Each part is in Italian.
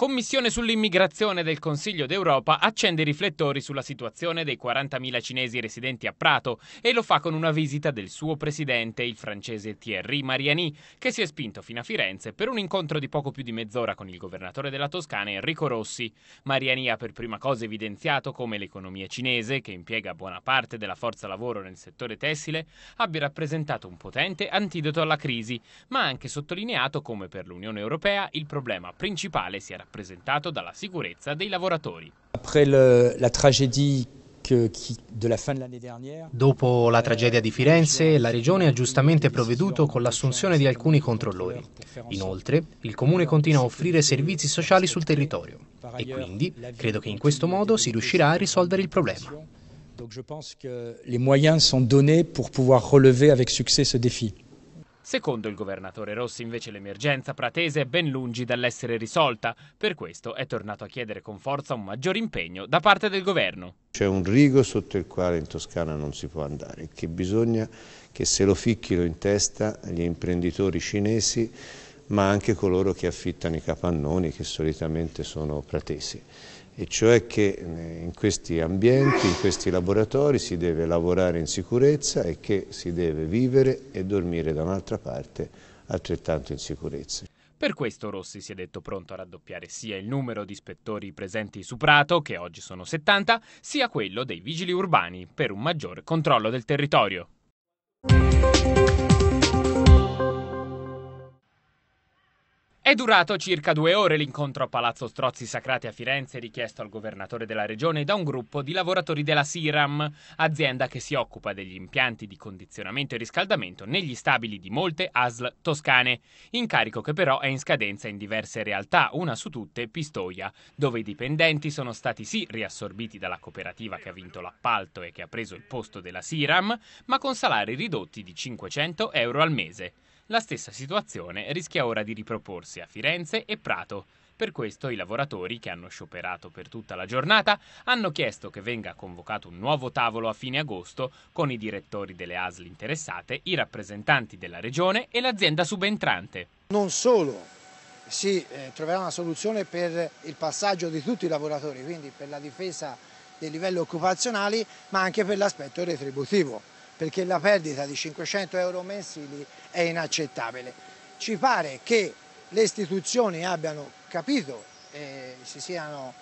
Commissione sull'immigrazione del Consiglio d'Europa accende i riflettori sulla situazione dei 40.000 cinesi residenti a Prato e lo fa con una visita del suo presidente, il francese Thierry Mariani, che si è spinto fino a Firenze per un incontro di poco più di mezz'ora con il governatore della Toscana Enrico Rossi. Mariani ha per prima cosa evidenziato come l'economia cinese, che impiega buona parte della forza lavoro nel settore tessile, abbia rappresentato un potente antidoto alla crisi, ma ha anche sottolineato come per l'Unione Europea il problema principale sia rappresentato rappresentato dalla sicurezza dei lavoratori. Dopo la tragedia di Firenze, la Regione ha giustamente provveduto con l'assunzione di alcuni controllori. Inoltre, il Comune continua a offrire servizi sociali sul territorio e quindi credo che in questo modo si riuscirà a risolvere il problema. Donc je pense que les moyens sont donnés pour pouvoir relever avec succès ce défi. Secondo il governatore Rossi invece l'emergenza pratese è ben lungi dall'essere risolta, per questo è tornato a chiedere con forza un maggior impegno da parte del governo. C'è un rigo sotto il quale in Toscana non si può andare, che bisogna che se lo ficchino in testa gli imprenditori cinesi ma anche coloro che affittano i capannoni che solitamente sono pratesi e cioè che eh, in questi ambienti, in questi laboratori si deve lavorare in sicurezza e che si deve vivere e dormire da un'altra parte altrettanto in sicurezza. Per questo Rossi si è detto pronto a raddoppiare sia il numero di ispettori presenti su Prato, che oggi sono 70, sia quello dei vigili urbani, per un maggior controllo del territorio. È durato circa due ore l'incontro a Palazzo Strozzi Sacrati a Firenze, richiesto al governatore della regione da un gruppo di lavoratori della Siram, azienda che si occupa degli impianti di condizionamento e riscaldamento negli stabili di molte ASL toscane, incarico che però è in scadenza in diverse realtà, una su tutte Pistoia, dove i dipendenti sono stati sì riassorbiti dalla cooperativa che ha vinto l'appalto e che ha preso il posto della Siram, ma con salari ridotti di 500 euro al mese. La stessa situazione rischia ora di riproporsi a Firenze e Prato. Per questo i lavoratori che hanno scioperato per tutta la giornata hanno chiesto che venga convocato un nuovo tavolo a fine agosto con i direttori delle ASL interessate, i rappresentanti della regione e l'azienda subentrante. Non solo si eh, troverà una soluzione per il passaggio di tutti i lavoratori, quindi per la difesa dei livelli occupazionali, ma anche per l'aspetto retributivo perché la perdita di 500 euro mensili è inaccettabile. Ci pare che le istituzioni abbiano capito e si siano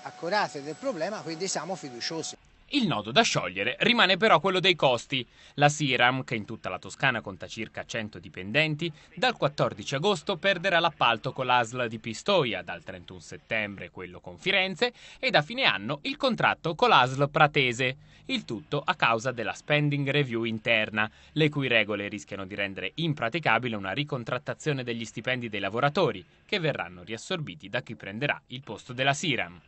accorate del problema, quindi siamo fiduciosi. Il nodo da sciogliere rimane però quello dei costi. La Siram, che in tutta la Toscana conta circa 100 dipendenti, dal 14 agosto perderà l'appalto con l'ASL di Pistoia, dal 31 settembre quello con Firenze e da fine anno il contratto con l'ASL Pratese. Il tutto a causa della spending review interna, le cui regole rischiano di rendere impraticabile una ricontrattazione degli stipendi dei lavoratori, che verranno riassorbiti da chi prenderà il posto della Siram.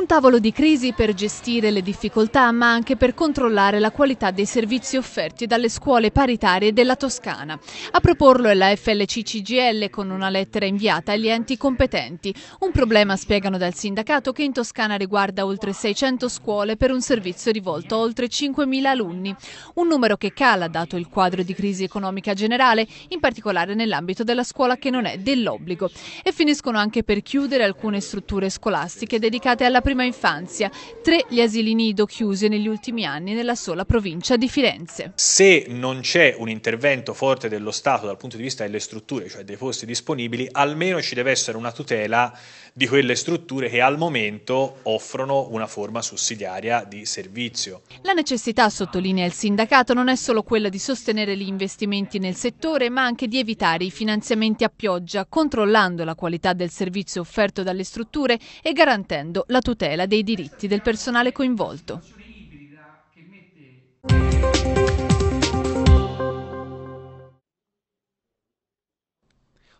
Un tavolo di crisi per gestire le difficoltà ma anche per controllare la qualità dei servizi offerti dalle scuole paritarie della Toscana. A proporlo è la FLCCGL con una lettera inviata agli enti competenti. Un problema, spiegano dal sindacato, che in Toscana riguarda oltre 600 scuole per un servizio rivolto a oltre 5.000 alunni. Un numero che cala dato il quadro di crisi economica generale, in particolare nell'ambito della scuola che non è dell'obbligo. E finiscono anche per chiudere alcune strutture scolastiche dedicate alla prima infanzia, tre gli asili nido chiusi negli ultimi anni nella sola provincia di Firenze. Se non c'è un intervento forte dello Stato dal punto di vista delle strutture, cioè dei posti disponibili, almeno ci deve essere una tutela di quelle strutture che al momento offrono una forma sussidiaria di servizio. La necessità, sottolinea il sindacato, non è solo quella di sostenere gli investimenti nel settore, ma anche di evitare i finanziamenti a pioggia, controllando la qualità del servizio offerto dalle strutture e garantendo la tutela dei diritti del personale coinvolto.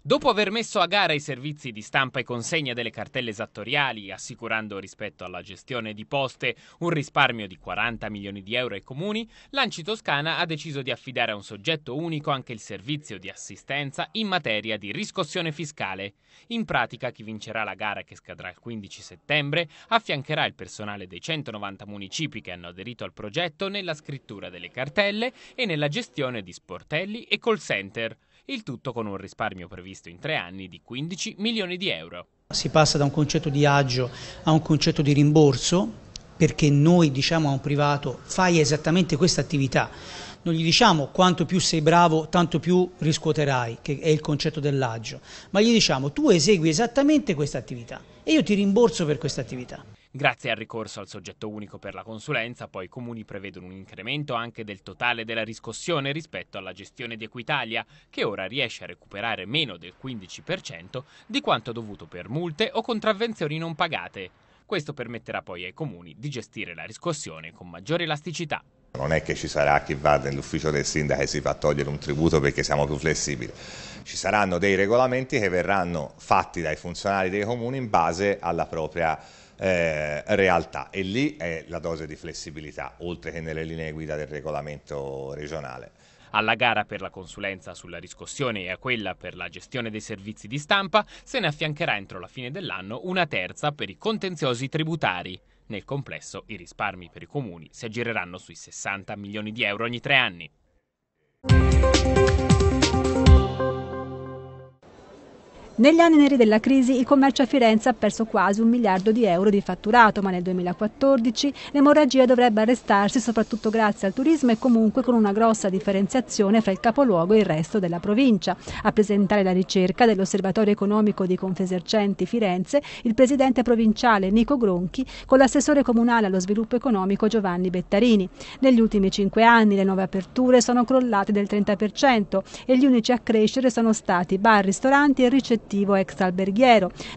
Dopo aver messo a gara i servizi di stampa e consegna delle cartelle esattoriali, assicurando rispetto alla gestione di poste un risparmio di 40 milioni di euro ai comuni, l'Anci Toscana ha deciso di affidare a un soggetto unico anche il servizio di assistenza in materia di riscossione fiscale. In pratica chi vincerà la gara che scadrà il 15 settembre affiancherà il personale dei 190 municipi che hanno aderito al progetto nella scrittura delle cartelle e nella gestione di sportelli e call center il tutto con un risparmio previsto in tre anni di 15 milioni di euro. Si passa da un concetto di agio a un concetto di rimborso perché noi diciamo a un privato fai esattamente questa attività, non gli diciamo quanto più sei bravo tanto più riscuoterai, che è il concetto dell'agio, ma gli diciamo tu esegui esattamente questa attività e io ti rimborso per questa attività. Grazie al ricorso al soggetto unico per la consulenza, poi i comuni prevedono un incremento anche del totale della riscossione rispetto alla gestione di Equitalia, che ora riesce a recuperare meno del 15% di quanto dovuto per multe o contravvenzioni non pagate. Questo permetterà poi ai comuni di gestire la riscossione con maggiore elasticità. Non è che ci sarà chi va nell'ufficio del sindaco e si fa togliere un tributo perché siamo più flessibili. Ci saranno dei regolamenti che verranno fatti dai funzionari dei comuni in base alla propria eh, realtà e lì è la dose di flessibilità, oltre che nelle linee guida del regolamento regionale alla gara per la consulenza sulla riscossione e a quella per la gestione dei servizi di stampa, se ne affiancherà entro la fine dell'anno una terza per i contenziosi tributari. Nel complesso i risparmi per i comuni si aggireranno sui 60 milioni di euro ogni tre anni. Negli anni neri della crisi il commercio a Firenze ha perso quasi un miliardo di euro di fatturato, ma nel 2014 l'emorragia dovrebbe arrestarsi soprattutto grazie al turismo e comunque con una grossa differenziazione fra il capoluogo e il resto della provincia. A presentare la ricerca dell'Osservatorio economico di Confesercenti Firenze il presidente provinciale Nico Gronchi con l'assessore comunale allo sviluppo economico Giovanni Bettarini. Negli ultimi cinque anni le nuove aperture sono crollate del 30% e gli unici a crescere sono stati bar, ristoranti e ricettivi collettivo ex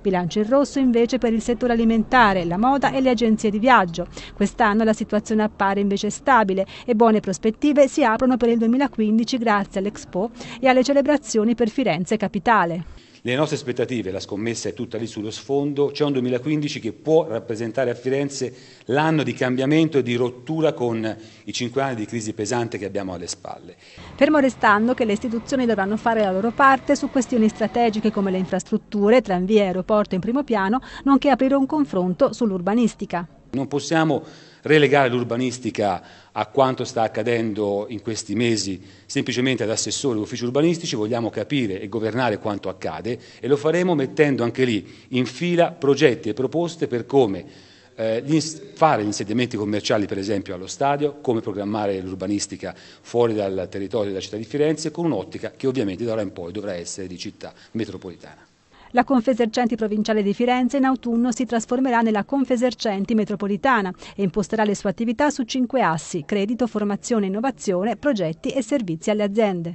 Bilancio in rosso invece per il settore alimentare, la moda e le agenzie di viaggio. Quest'anno la situazione appare invece stabile e buone prospettive si aprono per il 2015 grazie all'Expo e alle celebrazioni per Firenze Capitale. Le nostre aspettative, la scommessa è tutta lì sullo sfondo, c'è un 2015 che può rappresentare a Firenze l'anno di cambiamento e di rottura con i cinque anni di crisi pesante che abbiamo alle spalle. Fermo restando che le istituzioni dovranno fare la loro parte su questioni strategiche come le infrastrutture, tranvie e aeroporto in primo piano, nonché aprire un confronto sull'urbanistica. Non possiamo relegare l'urbanistica a quanto sta accadendo in questi mesi semplicemente ad assessori o uffici urbanistici, vogliamo capire e governare quanto accade e lo faremo mettendo anche lì in fila progetti e proposte per come eh, gli fare gli insediamenti commerciali per esempio allo stadio, come programmare l'urbanistica fuori dal territorio della città di Firenze con un'ottica che ovviamente da ora in poi dovrà essere di città metropolitana. La Confesercenti provinciale di Firenze in autunno si trasformerà nella Confesercenti metropolitana e imposterà le sue attività su cinque assi, credito, formazione, innovazione, progetti e servizi alle aziende.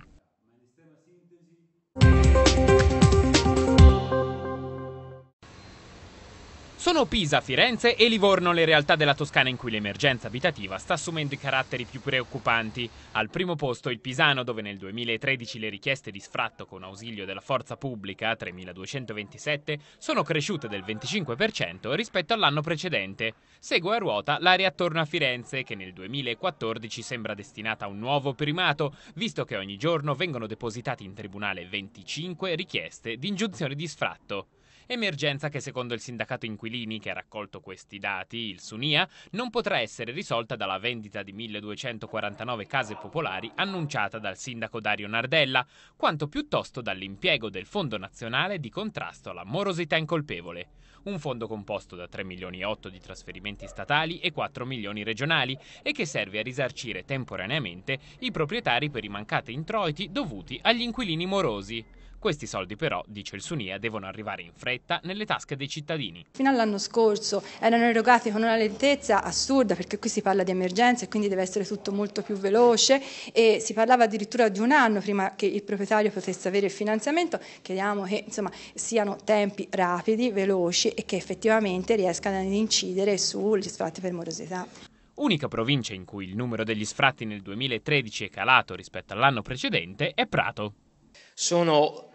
Sono Pisa, Firenze e Livorno le realtà della Toscana in cui l'emergenza abitativa sta assumendo i caratteri più preoccupanti. Al primo posto il Pisano, dove nel 2013 le richieste di sfratto con ausilio della forza pubblica, 3.227, sono cresciute del 25% rispetto all'anno precedente. Segue a ruota l'area attorno a Firenze, che nel 2014 sembra destinata a un nuovo primato, visto che ogni giorno vengono depositate in tribunale 25 richieste di ingiunzione di sfratto. Emergenza che secondo il sindacato inquilini che ha raccolto questi dati, il Sunia, non potrà essere risolta dalla vendita di 1249 case popolari annunciata dal sindaco Dario Nardella, quanto piuttosto dall'impiego del Fondo Nazionale di Contrasto alla Morosità Incolpevole, un fondo composto da 3 milioni e 8 di trasferimenti statali e 4 milioni regionali e che serve a risarcire temporaneamente i proprietari per i mancati introiti dovuti agli inquilini morosi. Questi soldi però, dice il Sunia, devono arrivare in fretta nelle tasche dei cittadini. Fino all'anno scorso erano erogati con una lentezza assurda perché qui si parla di emergenza e quindi deve essere tutto molto più veloce e si parlava addirittura di un anno prima che il proprietario potesse avere il finanziamento. Chiediamo che insomma, siano tempi rapidi, veloci e che effettivamente riescano ad incidere sugli sfratti per morosità. Unica provincia in cui il numero degli sfratti nel 2013 è calato rispetto all'anno precedente è Prato. Sono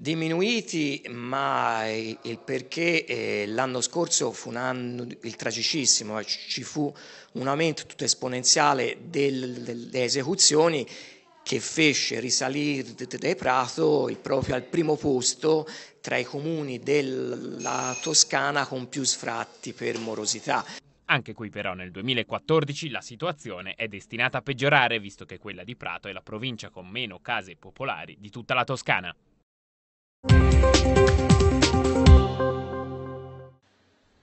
Diminuiti, ma il perché eh, l'anno scorso fu un anno il tragicissimo, eh, ci fu un aumento tutto esponenziale delle esecuzioni che fece risalire De Prato proprio al primo posto tra i comuni della Toscana con più sfratti per morosità. Anche qui però nel 2014 la situazione è destinata a peggiorare visto che quella di Prato è la provincia con meno case popolari di tutta la Toscana. Música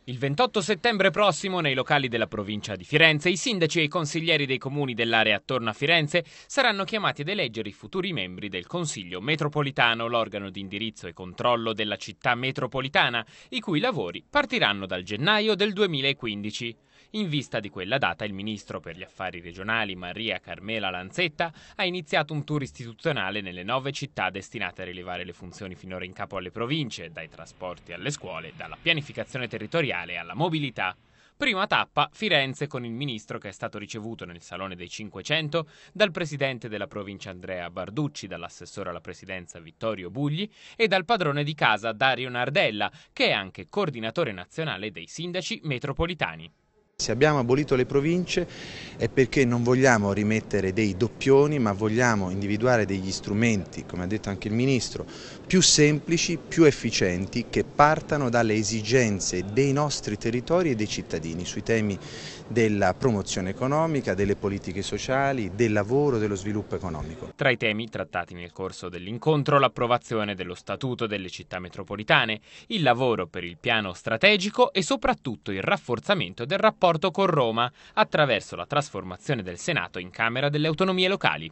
Il 28 settembre prossimo, nei locali della provincia di Firenze, i sindaci e i consiglieri dei comuni dell'area attorno a Firenze saranno chiamati ad eleggere i futuri membri del Consiglio metropolitano, l'organo di indirizzo e controllo della città metropolitana, i cui lavori partiranno dal gennaio del 2015. In vista di quella data, il ministro per gli affari regionali Maria Carmela Lanzetta ha iniziato un tour istituzionale nelle nove città destinate a rilevare le funzioni finora in capo alle province, dai trasporti alle scuole, dalla pianificazione territoriale industriale alla mobilità. Prima tappa Firenze con il ministro che è stato ricevuto nel Salone dei 500 dal presidente della provincia Andrea Barducci, dall'assessore alla presidenza Vittorio Bugli e dal padrone di casa Dario Nardella, che è anche coordinatore nazionale dei sindaci metropolitani. Se abbiamo abolito le province è perché non vogliamo rimettere dei doppioni ma vogliamo individuare degli strumenti, come ha detto anche il Ministro, più semplici, più efficienti che partano dalle esigenze dei nostri territori e dei cittadini sui temi della promozione economica, delle politiche sociali, del lavoro, dello sviluppo economico. Tra i temi trattati nel corso dell'incontro l'approvazione dello Statuto delle città metropolitane, il lavoro per il piano strategico e soprattutto il rafforzamento del rapporto con Roma attraverso la trasformazione del Senato in Camera delle Autonomie Locali.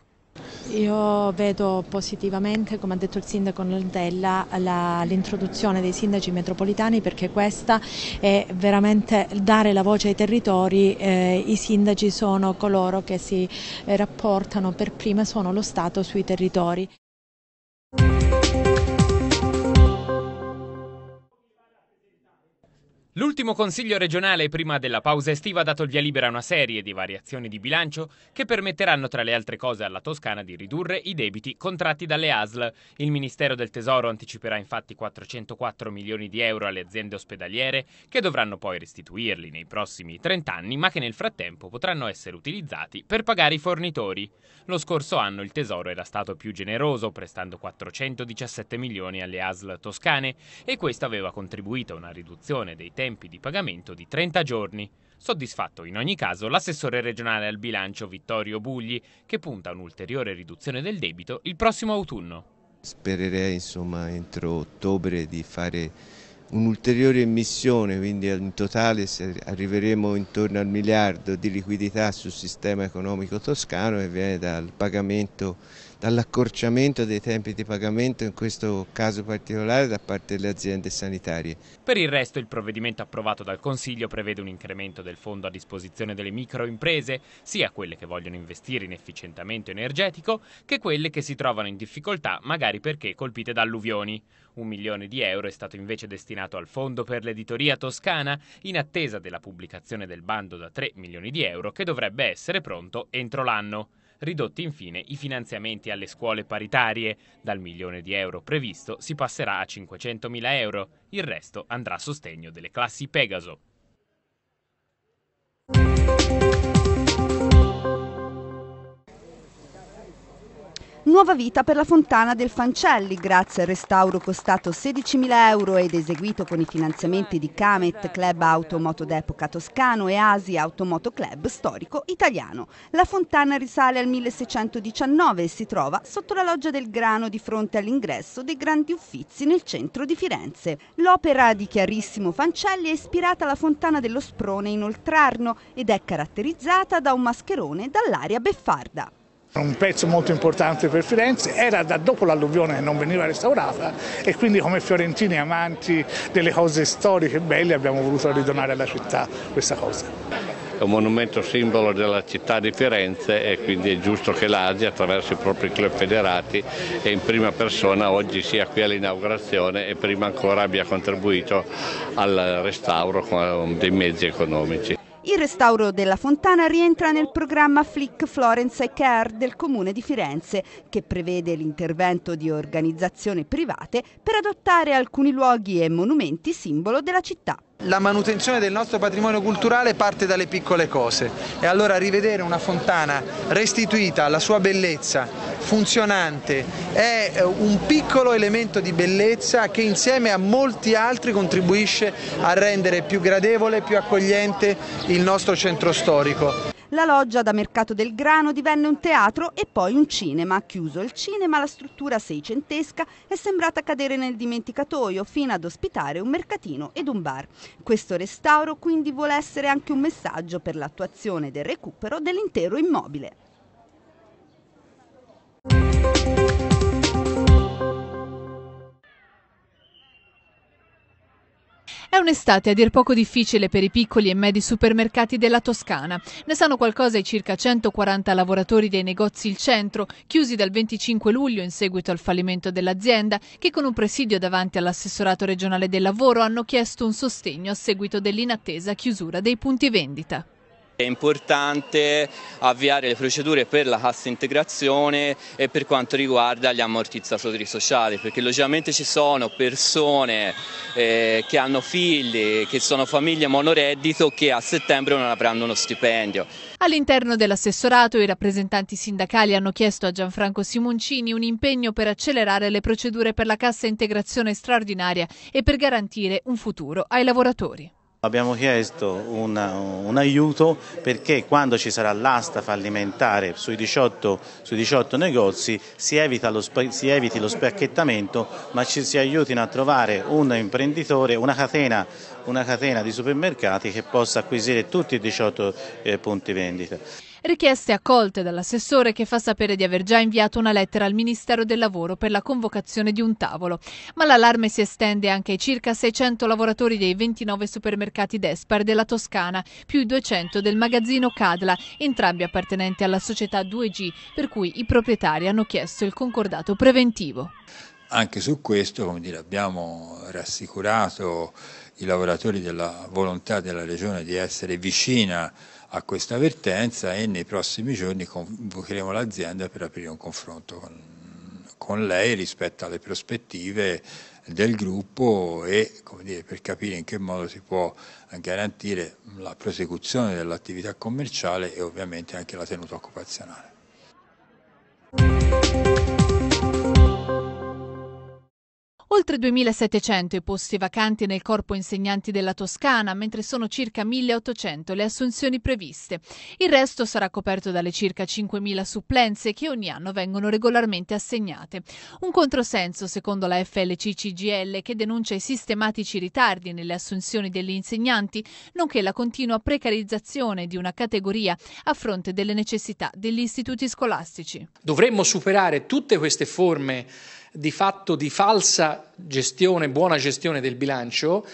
Io vedo positivamente, come ha detto il sindaco Nordella, l'introduzione dei sindaci metropolitani perché questa è veramente dare la voce ai territori, eh, i sindaci sono coloro che si eh, rapportano per prima, sono lo Stato sui territori. L'ultimo Consiglio regionale prima della pausa estiva ha dato il via libera a una serie di variazioni di bilancio che permetteranno tra le altre cose alla Toscana di ridurre i debiti contratti dalle ASL. Il Ministero del Tesoro anticiperà infatti 404 milioni di euro alle aziende ospedaliere che dovranno poi restituirli nei prossimi 30 anni ma che nel frattempo potranno essere utilizzati per pagare i fornitori. Lo scorso anno il Tesoro era stato più generoso prestando 417 milioni alle ASL toscane e questo aveva contribuito a una riduzione dei tempi tempi di pagamento di 30 giorni. Soddisfatto in ogni caso l'assessore regionale al bilancio Vittorio Bugli, che punta a un'ulteriore riduzione del debito il prossimo autunno. Spererei insomma, entro ottobre di fare un'ulteriore emissione, quindi in totale arriveremo intorno al miliardo di liquidità sul sistema economico toscano e viene dal pagamento dall'accorciamento dei tempi di pagamento, in questo caso particolare, da parte delle aziende sanitarie. Per il resto il provvedimento approvato dal Consiglio prevede un incremento del fondo a disposizione delle microimprese, sia quelle che vogliono investire in efficientamento energetico, che quelle che si trovano in difficoltà magari perché colpite da alluvioni. Un milione di euro è stato invece destinato al fondo per l'editoria toscana, in attesa della pubblicazione del bando da 3 milioni di euro che dovrebbe essere pronto entro l'anno ridotti infine i finanziamenti alle scuole paritarie. Dal milione di euro previsto si passerà a 500 mila euro, il resto andrà a sostegno delle classi Pegaso. Nuova vita per la fontana del Fancelli, grazie al restauro costato 16.000 euro ed eseguito con i finanziamenti di Camet, Club Automoto d'Epoca Toscano e Asi Automoto Club Storico Italiano. La fontana risale al 1619 e si trova sotto la loggia del grano di fronte all'ingresso dei Grandi Uffizi nel centro di Firenze. L'opera di Chiarissimo Fancelli è ispirata alla fontana dello Sprone in Oltrarno ed è caratterizzata da un mascherone dall'aria beffarda. Un pezzo molto importante per Firenze, era da dopo l'alluvione che non veniva restaurata e quindi come fiorentini amanti delle cose storiche e belle abbiamo voluto ridonare alla città questa cosa è un monumento simbolo della città di Firenze e quindi è giusto che l'Asia attraverso i propri club federati e in prima persona oggi sia qui all'inaugurazione e prima ancora abbia contribuito al restauro con dei mezzi economici. Il restauro della fontana rientra nel programma Flick Florence e Care del Comune di Firenze, che prevede l'intervento di organizzazioni private per adottare alcuni luoghi e monumenti simbolo della città. La manutenzione del nostro patrimonio culturale parte dalle piccole cose e allora rivedere una fontana restituita alla sua bellezza, funzionante, è eh, un piccolo elemento di bellezza che insieme a molti altri contribuisce a rendere più gradevole, più accogliente il nostro centro storico. La loggia da mercato del grano divenne un teatro e poi un cinema. Chiuso il cinema, la struttura seicentesca è sembrata cadere nel dimenticatoio fino ad ospitare un mercatino ed un bar. Questo restauro quindi vuole essere anche un messaggio per l'attuazione del recupero dell'intero immobile. È un'estate a dir poco difficile per i piccoli e medi supermercati della Toscana. Ne sanno qualcosa i circa 140 lavoratori dei negozi Il Centro, chiusi dal 25 luglio in seguito al fallimento dell'azienda, che con un presidio davanti all'assessorato regionale del lavoro hanno chiesto un sostegno a seguito dell'inattesa chiusura dei punti vendita. È importante avviare le procedure per la cassa integrazione e per quanto riguarda gli ammortizzatori sociali, perché logicamente ci sono persone eh, che hanno figli, che sono famiglie monoreddito che a settembre non avranno uno stipendio. All'interno dell'assessorato i rappresentanti sindacali hanno chiesto a Gianfranco Simoncini un impegno per accelerare le procedure per la cassa integrazione straordinaria e per garantire un futuro ai lavoratori. Abbiamo chiesto un, un, aiuto perché quando ci sarà l'asta fallimentare sui 18, sui 18 negozi si, evita lo, si, eviti lo spacchettamento ma ci si aiutino a trovare un imprenditore, una catena, una catena di supermercati che possa acquisire tutti i 18 eh, punti vendita richieste accolte dall'assessore che fa sapere di aver già inviato una lettera al Ministero del Lavoro per la convocazione di un tavolo. Ma l'allarme si estende anche ai circa 600 lavoratori dei 29 supermercati Despar della Toscana, più i 200 del magazzino Cadla, entrambi appartenenti alla società 2G, per cui i proprietari hanno chiesto il concordato preventivo anche su questo come dire, abbiamo rassicurato i lavoratori della volontà della Regione di essere vicina a questa avvertenza e nei prossimi giorni convocheremo l'azienda per aprire un confronto con, con lei rispetto alle prospettive del gruppo e dire, per capire in che modo si può garantire la prosecuzione dell'attività commerciale e ovviamente anche la tenuta occupazionale. Oltre 2.700 i posti vacanti nel corpo insegnanti della Toscana, mentre sono circa 1.800 le assunzioni previste. Il resto sarà coperto dalle circa 5.000 supplenze che ogni anno vengono regolarmente assegnate. Un controsenso, secondo la FLC-CGL, che denuncia i sistematici ritardi nelle assunzioni degli insegnanti, nonché la continua precarizzazione di una categoria a fronte delle necessità degli istituti scolastici. Dovremmo superare tutte queste forme di fatto di falsa gestione, buona gestione del bilancio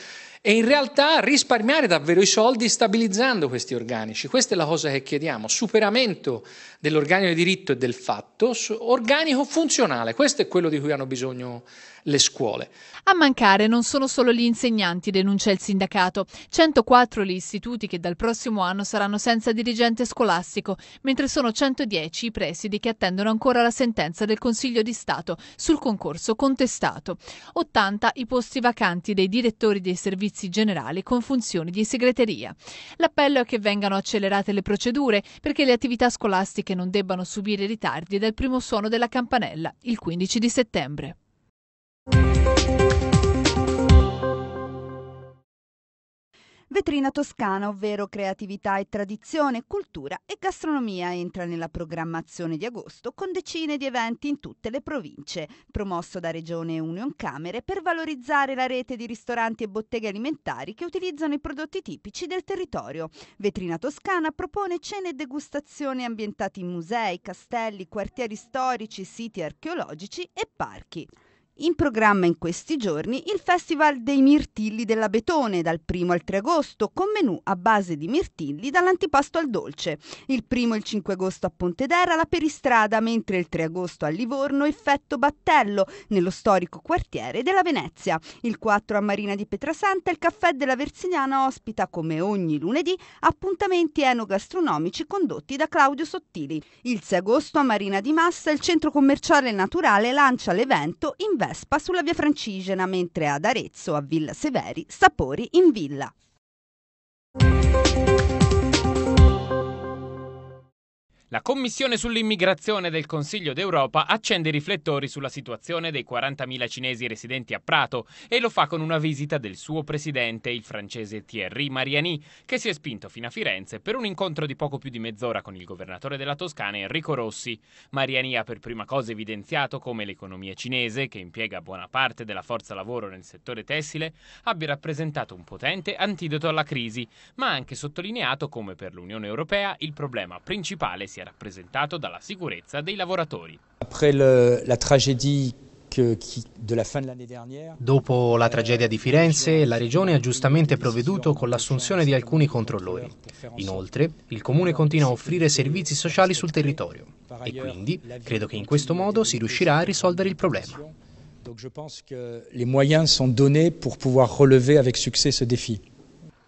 e in realtà risparmiare davvero i soldi stabilizzando questi organici. Questa è la cosa che chiediamo, superamento dell'organico di diritto e del fatto, organico funzionale, questo è quello di cui hanno bisogno le scuole. A mancare non sono solo gli insegnanti, denuncia il sindacato. 104 gli istituti che dal prossimo anno saranno senza dirigente scolastico, mentre sono 110 i presidi che attendono ancora la sentenza del Consiglio di Stato sul concorso contestato. 80 i posti vacanti dei direttori dei servizi generali con funzioni di segreteria. L'appello è che vengano accelerate le procedure perché le attività scolastiche non debbano subire ritardi dal primo suono della campanella, il 15 di settembre. Vetrina toscana, ovvero creatività e tradizione, cultura e gastronomia, entra nella programmazione di agosto con decine di eventi in tutte le province, promosso da Regione Union Camere per valorizzare la rete di ristoranti e botteghe alimentari che utilizzano i prodotti tipici del territorio. Vetrina toscana propone cene e degustazioni ambientate in musei, castelli, quartieri storici, siti archeologici e parchi. In programma in questi giorni il Festival dei Mirtilli della Betone dal 1 al 3 agosto con menù a base di mirtilli dall'antipasto al dolce. Il 1 e il 5 agosto a Pontedera la Peristrada, mentre il 3 agosto a Livorno effetto Battello nello storico quartiere della Venezia. Il 4 a Marina di Petrasanta il caffè della Versignana ospita come ogni lunedì appuntamenti enogastronomici condotti da Claudio Sottili. Il 6 agosto a Marina di Massa il centro commerciale naturale lancia l'evento in Inverno Vespa sulla via Francigena, mentre ad Arezzo, a Villa Severi, sapori in villa. La Commissione sull'immigrazione del Consiglio d'Europa accende i riflettori sulla situazione dei 40.000 cinesi residenti a Prato e lo fa con una visita del suo presidente, il francese Thierry Mariani, che si è spinto fino a Firenze per un incontro di poco più di mezz'ora con il governatore della Toscana Enrico Rossi. Mariani ha per prima cosa evidenziato come l'economia cinese, che impiega buona parte della forza lavoro nel settore tessile, abbia rappresentato un potente antidoto alla crisi, ma ha anche sottolineato come per l'Unione Europea il problema principale sia che è rappresentato dalla sicurezza dei lavoratori. Après le, la tragédie Dopo la tragedia di Firenze, la Regione ha giustamente provveduto con l'assunzione di alcuni controllori. Inoltre, il Comune continua a offrire servizi sociali sul territorio e quindi credo che in questo modo si riuscirà a risolvere il problema. Donc je pense que les moyens sont donnés pour pouvoir relever avec succès ce défi.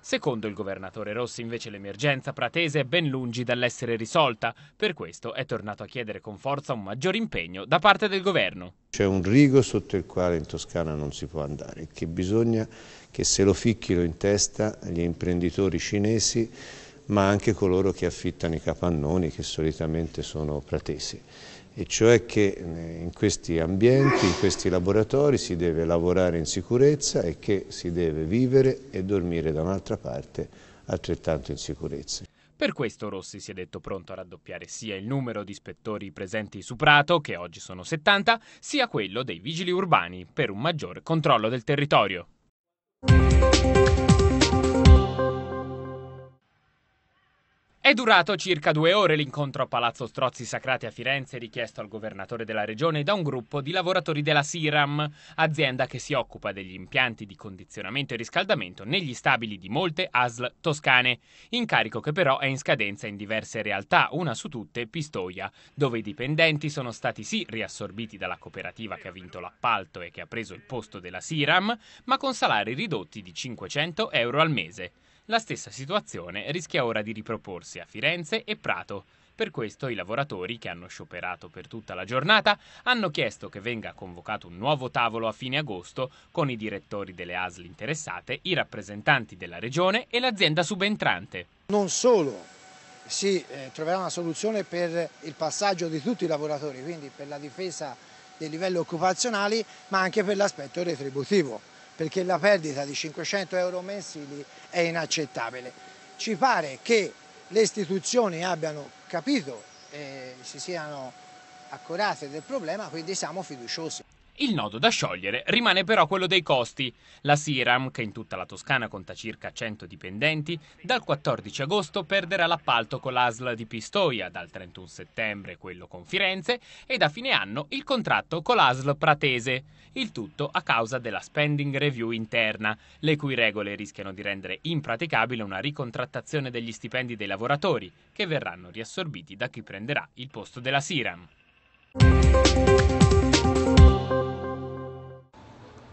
Secondo il governatore Rossi invece l'emergenza pratese è ben lungi dall'essere risolta, per questo è tornato a chiedere con forza un maggior impegno da parte del governo. C'è un rigo sotto il quale in Toscana non si può andare, che bisogna che se lo ficchino in testa gli imprenditori cinesi ma anche coloro che affittano i capannoni che solitamente sono pratesi e cioè che eh, in questi ambienti, in questi laboratori si deve lavorare in sicurezza e che si deve vivere e dormire da un'altra parte altrettanto in sicurezza. Per questo Rossi si è detto pronto a raddoppiare sia il numero di ispettori presenti su Prato, che oggi sono 70, sia quello dei vigili urbani, per un maggior controllo del territorio. È durato circa due ore l'incontro a Palazzo Strozzi Sacrati a Firenze richiesto al governatore della regione da un gruppo di lavoratori della Siram, azienda che si occupa degli impianti di condizionamento e riscaldamento negli stabili di molte ASL toscane, incarico che però è in scadenza in diverse realtà, una su tutte Pistoia, dove i dipendenti sono stati sì riassorbiti dalla cooperativa che ha vinto l'appalto e che ha preso il posto della Siram, ma con salari ridotti di 500 euro al mese. La stessa situazione rischia ora di riproporsi a Firenze e Prato. Per questo i lavoratori, che hanno scioperato per tutta la giornata, hanno chiesto che venga convocato un nuovo tavolo a fine agosto con i direttori delle ASL interessate, i rappresentanti della regione e l'azienda subentrante. Non solo si eh, troverà una soluzione per il passaggio di tutti i lavoratori, quindi per la difesa dei livelli occupazionali, ma anche per l'aspetto retributivo perché la perdita di 500 euro mensili è inaccettabile. Ci pare che le istituzioni abbiano capito e si siano accorate del problema, quindi siamo fiduciosi. Il nodo da sciogliere rimane però quello dei costi. La Siram, che in tutta la Toscana conta circa 100 dipendenti, dal 14 agosto perderà l'appalto con l'ASL di Pistoia, dal 31 settembre quello con Firenze e da fine anno il contratto con l'ASL Pratese. Il tutto a causa della spending review interna, le cui regole rischiano di rendere impraticabile una ricontrattazione degli stipendi dei lavoratori, che verranno riassorbiti da chi prenderà il posto della Siram.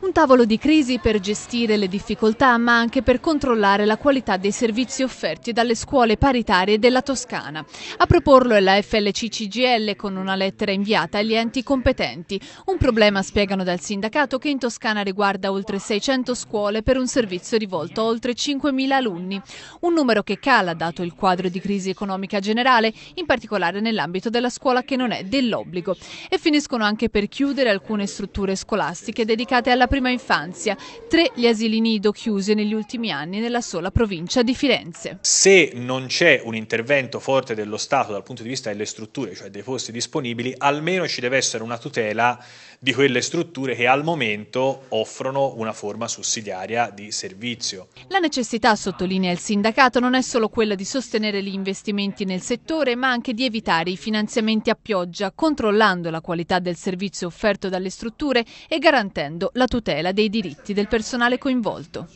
Un tavolo di crisi per gestire le difficoltà ma anche per controllare la qualità dei servizi offerti dalle scuole paritarie della Toscana. A proporlo è la FLCCGL con una lettera inviata agli enti competenti. Un problema, spiegano dal sindacato, che in Toscana riguarda oltre 600 scuole per un servizio rivolto a oltre 5.000 alunni. Un numero che cala dato il quadro di crisi economica generale, in particolare nell'ambito della scuola che non è dell'obbligo. E finiscono anche per chiudere alcune strutture scolastiche dedicate alla prima prima infanzia, tre gli asili nido chiusi negli ultimi anni nella sola provincia di Firenze. Se non c'è un intervento forte dello Stato dal punto di vista delle strutture, cioè dei posti disponibili, almeno ci deve essere una tutela di quelle strutture che al momento offrono una forma sussidiaria di servizio. La necessità, sottolinea il sindacato, non è solo quella di sostenere gli investimenti nel settore, ma anche di evitare i finanziamenti a pioggia, controllando la qualità del servizio offerto dalle strutture e garantendo la tutela dei diritti del personale coinvolto.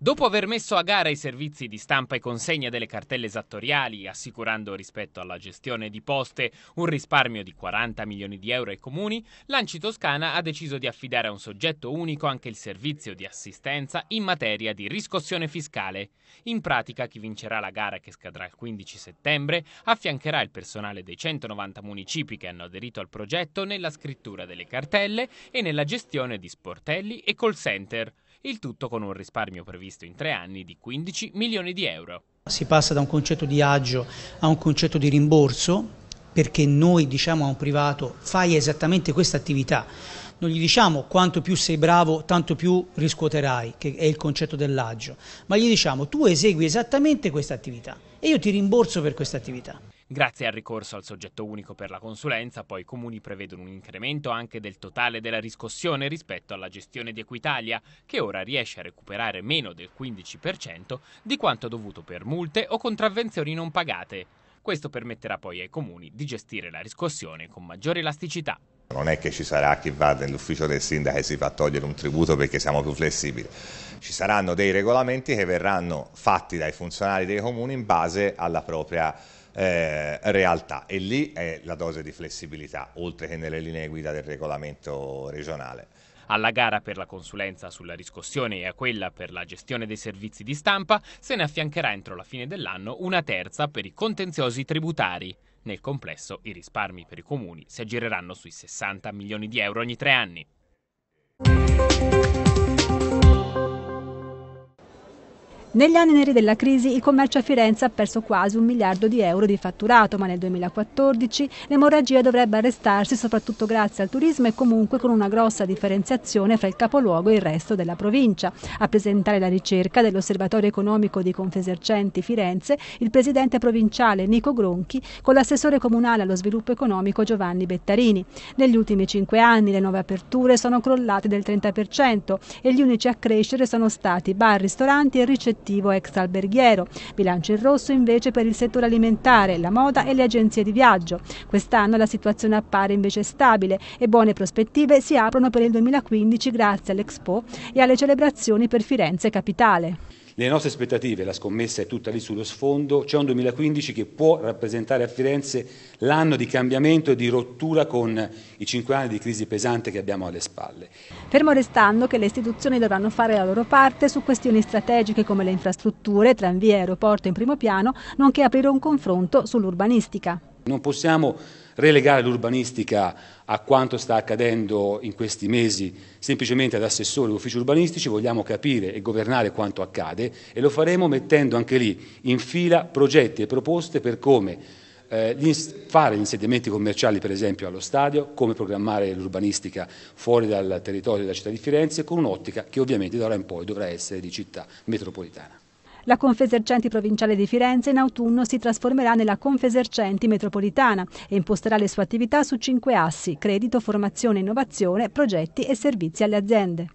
Dopo aver messo a gara i servizi di stampa e consegna delle cartelle esattoriali, assicurando rispetto alla gestione di poste un risparmio di 40 milioni di euro ai comuni, l'Anci Toscana ha deciso di affidare a un soggetto unico anche il servizio di assistenza in materia di riscossione fiscale. In pratica chi vincerà la gara che scadrà il 15 settembre affiancherà il personale dei 190 municipi che hanno aderito al progetto nella scrittura delle cartelle e nella gestione di sportelli e call center il tutto con un risparmio previsto in tre anni di 15 milioni di euro. Si passa da un concetto di agio a un concetto di rimborso perché noi diciamo a un privato fai esattamente questa attività. Non gli diciamo quanto più sei bravo, tanto più riscuoterai, che è il concetto dell'agio, ma gli diciamo tu esegui esattamente questa attività e io ti rimborso per questa attività. Grazie al ricorso al soggetto unico per la consulenza, poi i comuni prevedono un incremento anche del totale della riscossione rispetto alla gestione di Equitalia, che ora riesce a recuperare meno del 15% di quanto dovuto per multe o contravvenzioni non pagate. Questo permetterà poi ai comuni di gestire la riscossione con maggiore elasticità. Non è che ci sarà chi va nell'ufficio del sindaco e si fa togliere un tributo perché siamo più flessibili. Ci saranno dei regolamenti che verranno fatti dai funzionari dei comuni in base alla propria eh, realtà e lì è la dose di flessibilità, oltre che nelle linee guida del regolamento regionale alla gara per la consulenza sulla riscossione e a quella per la gestione dei servizi di stampa, se ne affiancherà entro la fine dell'anno una terza per i contenziosi tributari. Nel complesso i risparmi per i comuni si aggireranno sui 60 milioni di euro ogni tre anni. Negli anni neri della crisi il commercio a Firenze ha perso quasi un miliardo di euro di fatturato, ma nel 2014 l'emorragia dovrebbe arrestarsi soprattutto grazie al turismo e comunque con una grossa differenziazione fra il capoluogo e il resto della provincia. A presentare la ricerca dell'Osservatorio economico di Confesercenti Firenze, il presidente provinciale Nico Gronchi con l'assessore comunale allo sviluppo economico Giovanni Bettarini. Negli ultimi cinque anni le nuove aperture sono crollate del 30% e gli unici a crescere sono stati bar, ristoranti e ricettori collettivo extraalberghiero, bilancio in rosso invece per il settore alimentare, la moda e le agenzie di viaggio. Quest'anno la situazione appare invece stabile e buone prospettive si aprono per il 2015 grazie all'Expo e alle celebrazioni per Firenze Capitale. Nelle nostre aspettative, la scommessa è tutta lì sullo sfondo, c'è un 2015 che può rappresentare a Firenze l'anno di cambiamento e di rottura con i cinque anni di crisi pesante che abbiamo alle spalle. Fermo restando che le istituzioni dovranno fare la loro parte su questioni strategiche come le infrastrutture, tranvie e aeroporto in primo piano, nonché aprire un confronto sull'urbanistica. Non possiamo relegare l'urbanistica a quanto sta accadendo in questi mesi semplicemente ad assessori uffici urbanistici, vogliamo capire e governare quanto accade e lo faremo mettendo anche lì in fila progetti e proposte per come eh, fare gli insediamenti commerciali per esempio allo stadio, come programmare l'urbanistica fuori dal territorio della città di Firenze con un'ottica che ovviamente da ora in poi dovrà essere di città metropolitana. La Confesercenti provinciale di Firenze in autunno si trasformerà nella Confesercenti metropolitana e imposterà le sue attività su cinque assi, credito, formazione, innovazione, progetti e servizi alle aziende.